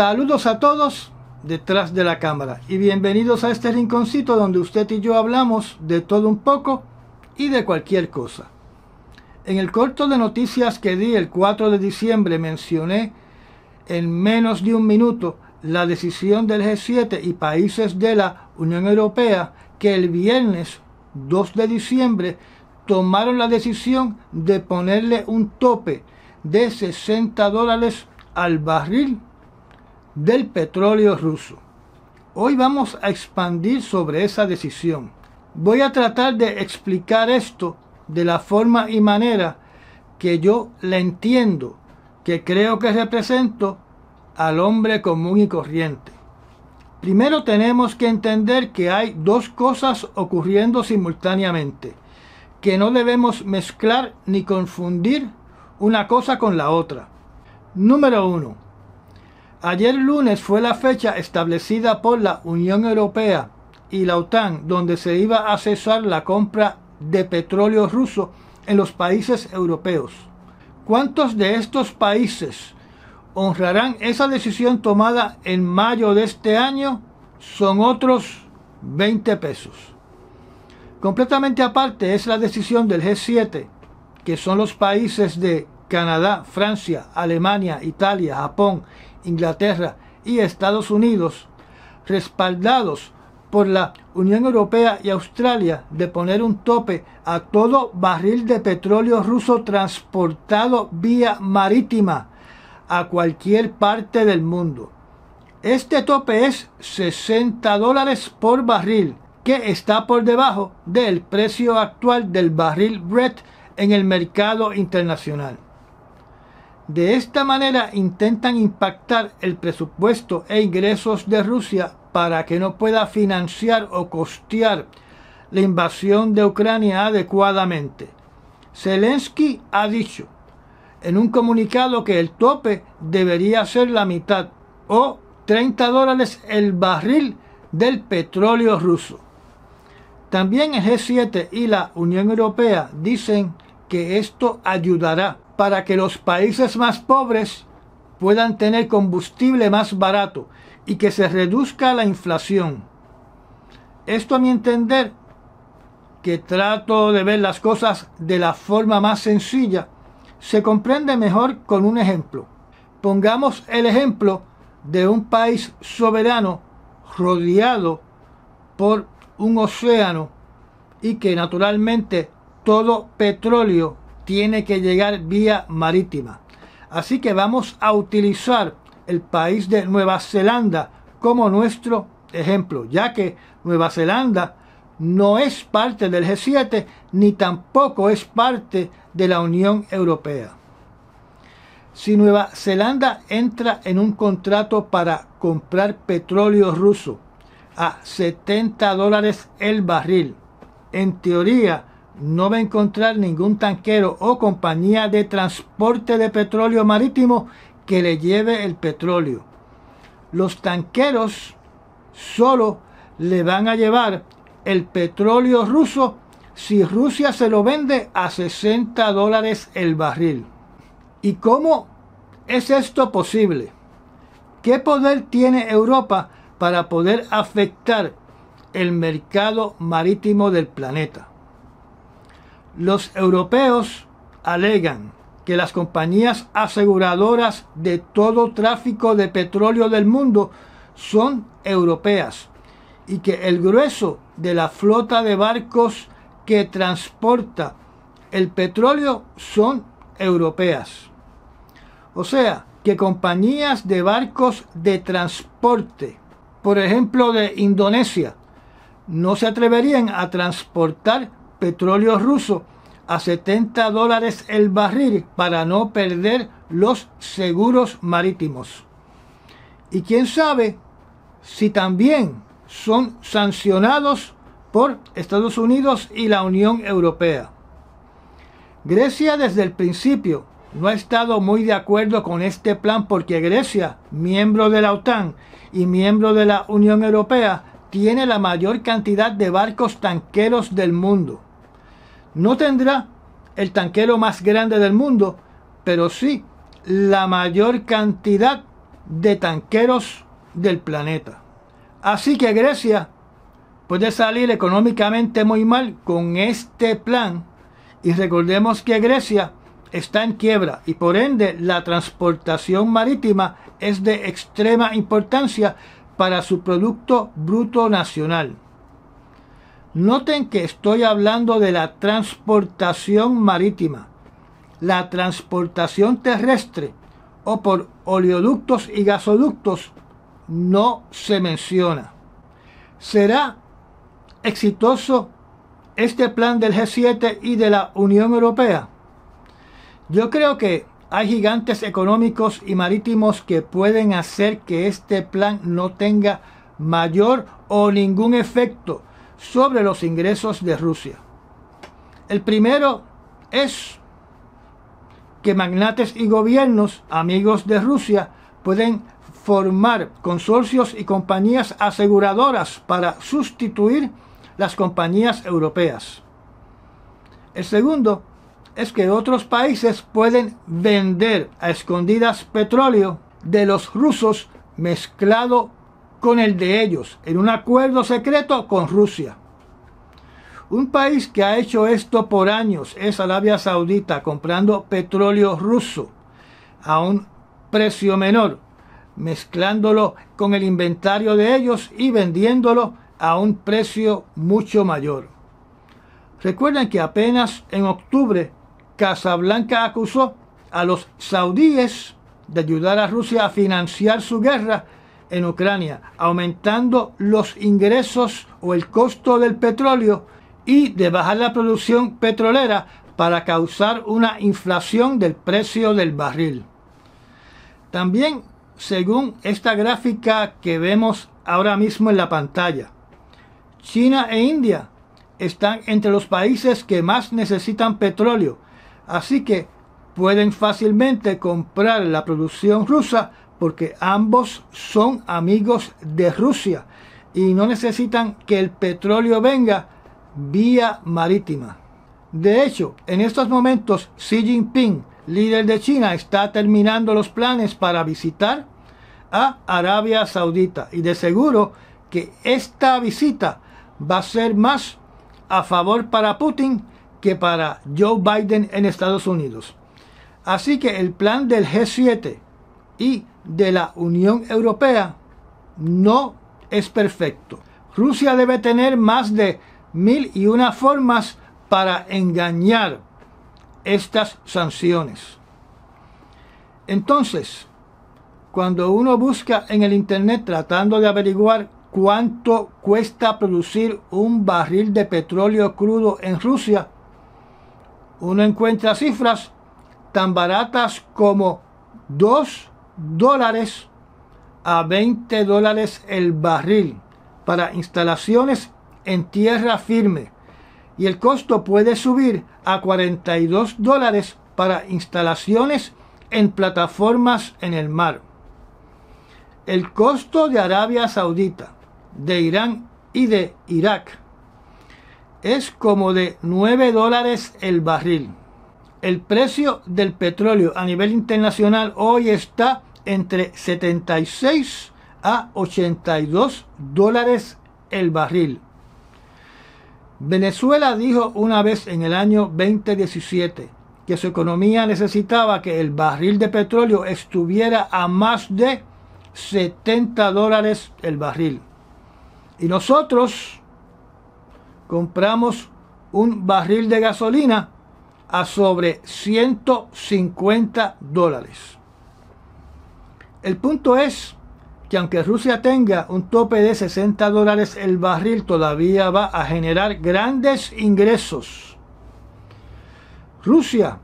Saludos a todos detrás de la cámara y bienvenidos a este rinconcito donde usted y yo hablamos de todo un poco y de cualquier cosa. En el corto de noticias que di el 4 de diciembre mencioné en menos de un minuto la decisión del G7 y países de la Unión Europea que el viernes 2 de diciembre tomaron la decisión de ponerle un tope de 60 dólares al barril del petróleo ruso. Hoy vamos a expandir sobre esa decisión. Voy a tratar de explicar esto de la forma y manera que yo la entiendo, que creo que represento al hombre común y corriente. Primero tenemos que entender que hay dos cosas ocurriendo simultáneamente, que no debemos mezclar ni confundir una cosa con la otra. Número uno, Ayer lunes fue la fecha establecida por la Unión Europea y la OTAN donde se iba a cesar la compra de petróleo ruso en los países europeos. ¿Cuántos de estos países honrarán esa decisión tomada en mayo de este año? Son otros 20 pesos. Completamente aparte es la decisión del G7, que son los países de Canadá, Francia, Alemania, Italia, Japón Inglaterra y Estados Unidos, respaldados por la Unión Europea y Australia de poner un tope a todo barril de petróleo ruso transportado vía marítima a cualquier parte del mundo. Este tope es 60 dólares por barril, que está por debajo del precio actual del barril Brett en el mercado internacional. De esta manera intentan impactar el presupuesto e ingresos de Rusia para que no pueda financiar o costear la invasión de Ucrania adecuadamente. Zelensky ha dicho en un comunicado que el tope debería ser la mitad o 30 dólares el barril del petróleo ruso. También el G7 y la Unión Europea dicen que esto ayudará para que los países más pobres puedan tener combustible más barato y que se reduzca la inflación. Esto a mi entender, que trato de ver las cosas de la forma más sencilla, se comprende mejor con un ejemplo. Pongamos el ejemplo de un país soberano rodeado por un océano y que naturalmente todo petróleo tiene que llegar vía marítima. Así que vamos a utilizar el país de Nueva Zelanda como nuestro ejemplo, ya que Nueva Zelanda no es parte del G7 ni tampoco es parte de la Unión Europea. Si Nueva Zelanda entra en un contrato para comprar petróleo ruso a 70 dólares el barril, en teoría no va a encontrar ningún tanquero o compañía de transporte de petróleo marítimo que le lleve el petróleo. Los tanqueros solo le van a llevar el petróleo ruso si Rusia se lo vende a 60 dólares el barril. ¿Y cómo es esto posible? ¿Qué poder tiene Europa para poder afectar el mercado marítimo del planeta? Los europeos alegan que las compañías aseguradoras de todo tráfico de petróleo del mundo son europeas y que el grueso de la flota de barcos que transporta el petróleo son europeas. O sea, que compañías de barcos de transporte, por ejemplo de Indonesia, no se atreverían a transportar petróleo ruso a 70 dólares el barril para no perder los seguros marítimos. Y quién sabe si también son sancionados por Estados Unidos y la Unión Europea. Grecia desde el principio no ha estado muy de acuerdo con este plan porque Grecia, miembro de la OTAN y miembro de la Unión Europea, tiene la mayor cantidad de barcos tanqueros del mundo. No tendrá el tanquero más grande del mundo, pero sí la mayor cantidad de tanqueros del planeta. Así que Grecia puede salir económicamente muy mal con este plan. Y recordemos que Grecia está en quiebra y por ende la transportación marítima es de extrema importancia para su Producto Bruto Nacional. Noten que estoy hablando de la transportación marítima. La transportación terrestre o por oleoductos y gasoductos no se menciona. ¿Será exitoso este plan del G7 y de la Unión Europea? Yo creo que hay gigantes económicos y marítimos que pueden hacer que este plan no tenga mayor o ningún efecto sobre los ingresos de Rusia. El primero es que magnates y gobiernos amigos de Rusia pueden formar consorcios y compañías aseguradoras para sustituir las compañías europeas. El segundo es que otros países pueden vender a escondidas petróleo de los rusos mezclado con el de ellos en un acuerdo secreto con Rusia. Un país que ha hecho esto por años es Arabia Saudita comprando petróleo ruso a un precio menor, mezclándolo con el inventario de ellos y vendiéndolo a un precio mucho mayor. Recuerden que apenas en octubre Casablanca acusó a los saudíes de ayudar a Rusia a financiar su guerra en Ucrania, aumentando los ingresos o el costo del petróleo y de bajar la producción petrolera para causar una inflación del precio del barril. También, según esta gráfica que vemos ahora mismo en la pantalla, China e India están entre los países que más necesitan petróleo, así que pueden fácilmente comprar la producción rusa porque ambos son amigos de Rusia y no necesitan que el petróleo venga vía marítima. De hecho, en estos momentos Xi Jinping, líder de China, está terminando los planes para visitar a Arabia Saudita y de seguro que esta visita va a ser más a favor para Putin que para Joe Biden en Estados Unidos. Así que el plan del G7 y de la Unión Europea no es perfecto. Rusia debe tener más de mil y una formas para engañar estas sanciones. Entonces, cuando uno busca en el Internet tratando de averiguar cuánto cuesta producir un barril de petróleo crudo en Rusia, uno encuentra cifras tan baratas como 2 dólares a 20 dólares el barril para instalaciones en tierra firme y el costo puede subir a 42 dólares para instalaciones en plataformas en el mar. El costo de Arabia Saudita, de Irán y de Irak es como de 9 dólares el barril. El precio del petróleo a nivel internacional hoy está entre 76 a 82 dólares el barril. Venezuela dijo una vez en el año 2017 que su economía necesitaba que el barril de petróleo estuviera a más de 70 dólares el barril. Y nosotros compramos un barril de gasolina a sobre 150 dólares. El punto es que aunque Rusia tenga un tope de 60 dólares el barril, todavía va a generar grandes ingresos. Rusia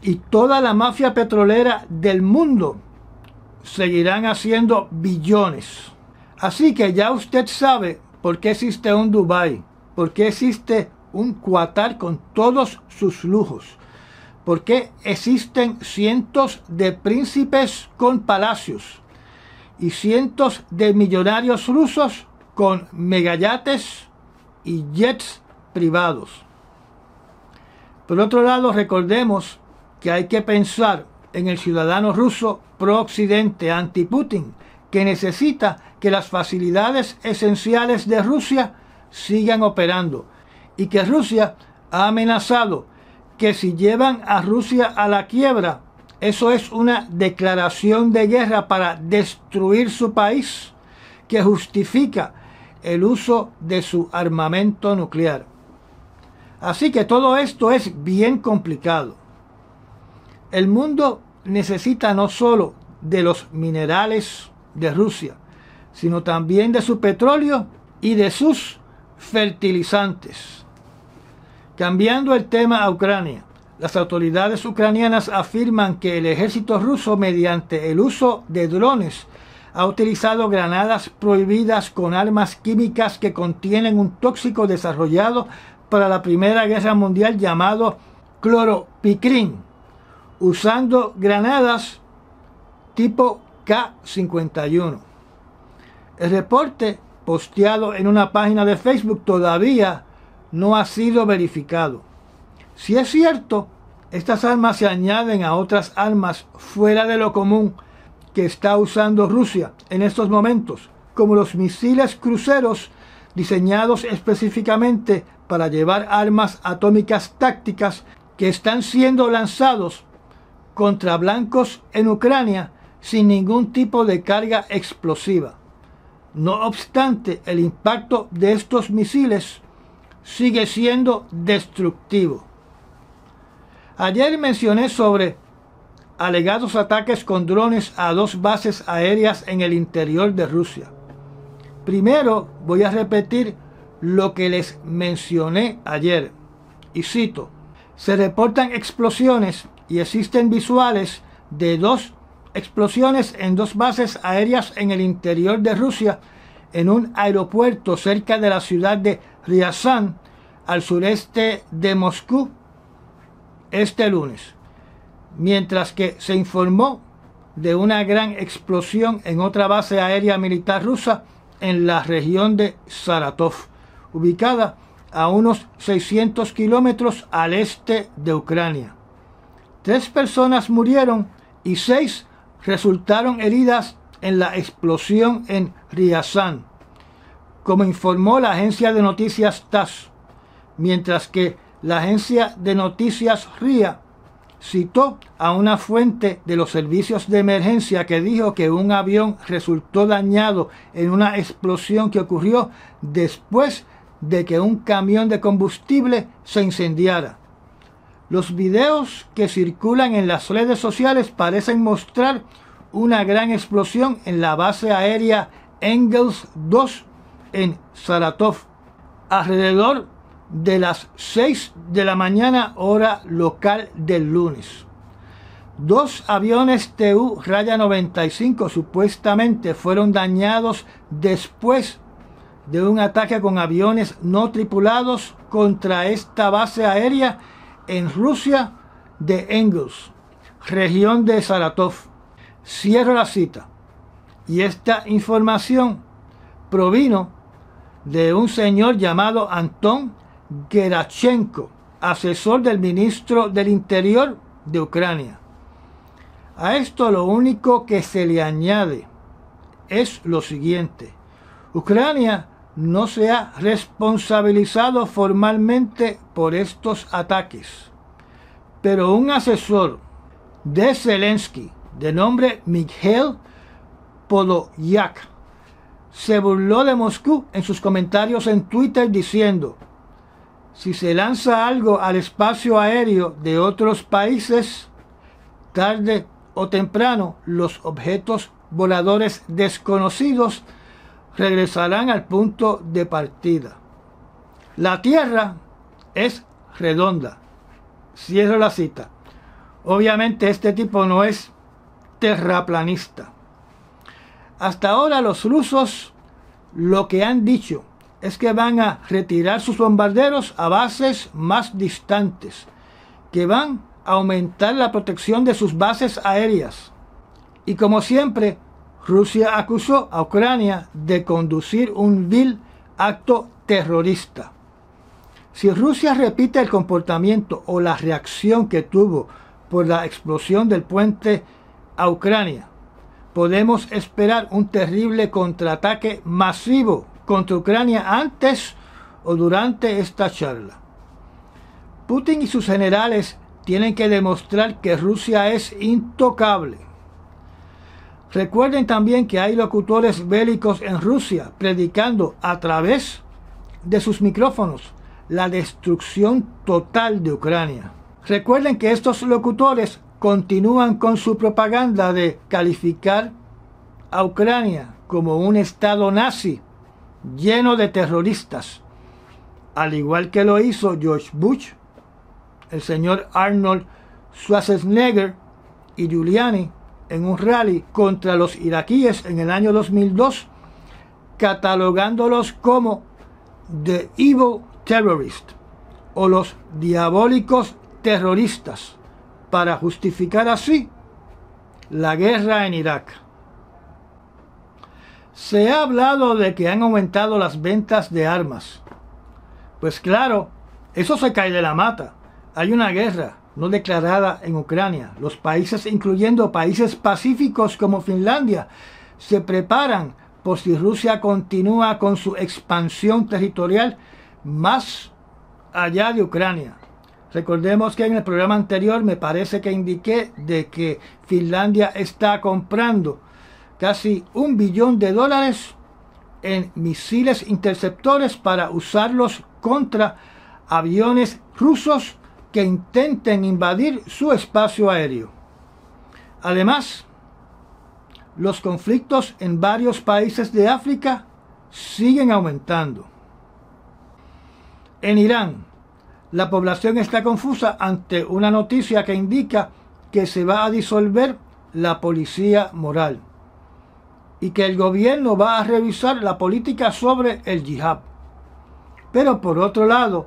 y toda la mafia petrolera del mundo seguirán haciendo billones. Así que ya usted sabe por qué existe un Dubai, por qué existe un Qatar con todos sus lujos, porque existen cientos de príncipes con palacios y cientos de millonarios rusos con megayates y jets privados. Por otro lado, recordemos que hay que pensar en el ciudadano ruso pro-occidente anti-Putin, que necesita que las facilidades esenciales de Rusia sigan operando y que Rusia ha amenazado que si llevan a Rusia a la quiebra, eso es una declaración de guerra para destruir su país que justifica el uso de su armamento nuclear. Así que todo esto es bien complicado. El mundo necesita no solo de los minerales de Rusia, sino también de su petróleo y de sus fertilizantes. Cambiando el tema a Ucrania, las autoridades ucranianas afirman que el ejército ruso, mediante el uso de drones, ha utilizado granadas prohibidas con armas químicas que contienen un tóxico desarrollado para la Primera Guerra Mundial llamado cloropicrin, usando granadas tipo K-51. El reporte, posteado en una página de Facebook, todavía no ha sido verificado. Si es cierto, estas armas se añaden a otras armas fuera de lo común que está usando Rusia en estos momentos, como los misiles cruceros diseñados específicamente para llevar armas atómicas tácticas que están siendo lanzados contra blancos en Ucrania sin ningún tipo de carga explosiva. No obstante, el impacto de estos misiles sigue siendo destructivo. Ayer mencioné sobre alegados ataques con drones a dos bases aéreas en el interior de Rusia. Primero voy a repetir lo que les mencioné ayer. Y cito, se reportan explosiones y existen visuales de dos explosiones en dos bases aéreas en el interior de Rusia, en un aeropuerto cerca de la ciudad de Ryazán, al sureste de Moscú, este lunes, mientras que se informó de una gran explosión en otra base aérea militar rusa en la región de Saratov, ubicada a unos 600 kilómetros al este de Ucrania. Tres personas murieron y seis resultaron heridas en la explosión en Ryazán como informó la agencia de noticias tas mientras que la agencia de noticias RIA citó a una fuente de los servicios de emergencia que dijo que un avión resultó dañado en una explosión que ocurrió después de que un camión de combustible se incendiara. Los videos que circulan en las redes sociales parecen mostrar una gran explosión en la base aérea Engels 2 en Saratov alrededor de las 6 de la mañana hora local del lunes. Dos aviones TU Raya 95 supuestamente fueron dañados después de un ataque con aviones no tripulados contra esta base aérea en Rusia de Engels, región de Saratov. Cierro la cita. Y esta información provino de un señor llamado Anton Gerachenko, asesor del ministro del Interior de Ucrania. A esto lo único que se le añade es lo siguiente. Ucrania no se ha responsabilizado formalmente por estos ataques, pero un asesor de Zelensky de nombre Mikhail Podoyak se burló de Moscú en sus comentarios en Twitter diciendo, si se lanza algo al espacio aéreo de otros países, tarde o temprano los objetos voladores desconocidos regresarán al punto de partida. La Tierra es redonda. Cierro la cita. Obviamente este tipo no es terraplanista. Hasta ahora los rusos lo que han dicho es que van a retirar sus bombarderos a bases más distantes, que van a aumentar la protección de sus bases aéreas. Y como siempre, Rusia acusó a Ucrania de conducir un vil acto terrorista. Si Rusia repite el comportamiento o la reacción que tuvo por la explosión del puente a Ucrania, podemos esperar un terrible contraataque masivo contra Ucrania antes o durante esta charla. Putin y sus generales tienen que demostrar que Rusia es intocable. Recuerden también que hay locutores bélicos en Rusia predicando a través de sus micrófonos la destrucción total de Ucrania. Recuerden que estos locutores continúan con su propaganda de calificar a Ucrania como un estado nazi lleno de terroristas, al igual que lo hizo George Bush, el señor Arnold Schwarzenegger y Giuliani en un rally contra los iraquíes en el año 2002, catalogándolos como The Evil Terrorist o los diabólicos terroristas para justificar así la guerra en Irak. Se ha hablado de que han aumentado las ventas de armas. Pues claro, eso se cae de la mata. Hay una guerra no declarada en Ucrania. Los países, incluyendo países pacíficos como Finlandia, se preparan por si Rusia continúa con su expansión territorial más allá de Ucrania. Recordemos que en el programa anterior me parece que indiqué de que Finlandia está comprando casi un billón de dólares en misiles interceptores para usarlos contra aviones rusos que intenten invadir su espacio aéreo. Además, los conflictos en varios países de África siguen aumentando. En Irán, la población está confusa ante una noticia que indica que se va a disolver la policía moral y que el gobierno va a revisar la política sobre el yihad. Pero por otro lado,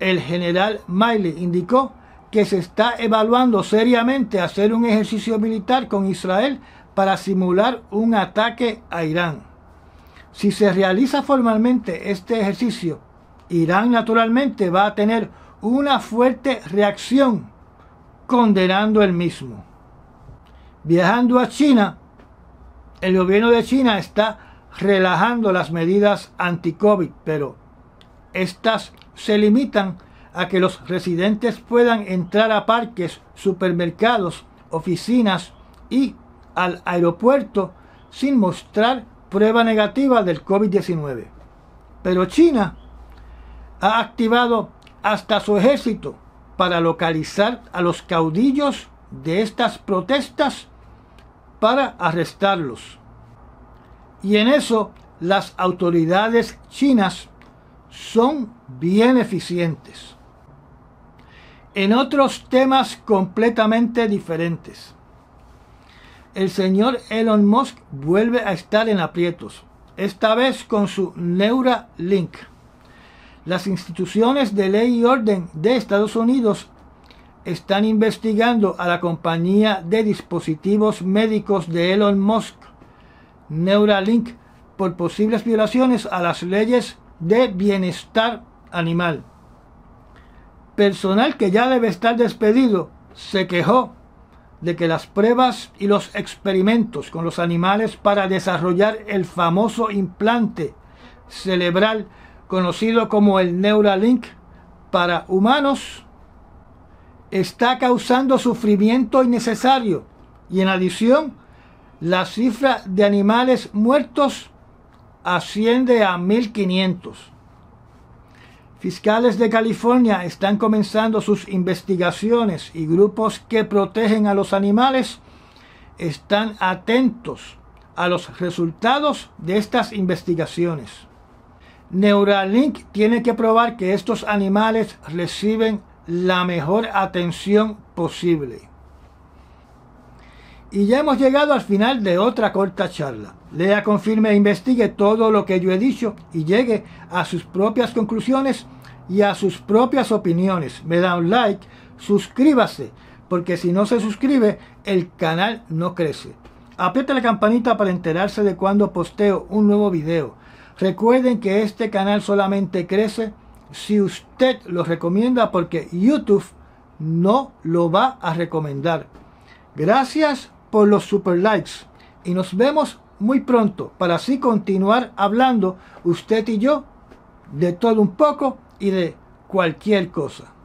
el general Miley indicó que se está evaluando seriamente hacer un ejercicio militar con Israel para simular un ataque a Irán. Si se realiza formalmente este ejercicio, Irán naturalmente va a tener una fuerte reacción condenando el mismo. Viajando a China, el gobierno de China está relajando las medidas anti-COVID, pero estas se limitan a que los residentes puedan entrar a parques, supermercados, oficinas y al aeropuerto sin mostrar prueba negativa del COVID-19. Pero China ha activado hasta su ejército para localizar a los caudillos de estas protestas para arrestarlos. Y en eso las autoridades chinas son bien eficientes. En otros temas completamente diferentes, el señor Elon Musk vuelve a estar en aprietos, esta vez con su Neuralink. Las instituciones de ley y orden de Estados Unidos están investigando a la compañía de dispositivos médicos de Elon Musk, Neuralink, por posibles violaciones a las leyes de bienestar animal. Personal que ya debe estar despedido se quejó de que las pruebas y los experimentos con los animales para desarrollar el famoso implante cerebral conocido como el Neuralink para humanos, está causando sufrimiento innecesario y en adición la cifra de animales muertos asciende a 1.500. Fiscales de California están comenzando sus investigaciones y grupos que protegen a los animales están atentos a los resultados de estas investigaciones. Neuralink tiene que probar que estos animales reciben la mejor atención posible. Y ya hemos llegado al final de otra corta charla. Lea, confirme e investigue todo lo que yo he dicho y llegue a sus propias conclusiones y a sus propias opiniones. Me da un like, suscríbase, porque si no se suscribe, el canal no crece. Apriete la campanita para enterarse de cuando posteo un nuevo video Recuerden que este canal solamente crece si usted lo recomienda porque YouTube no lo va a recomendar. Gracias por los super likes y nos vemos muy pronto para así continuar hablando usted y yo de todo un poco y de cualquier cosa.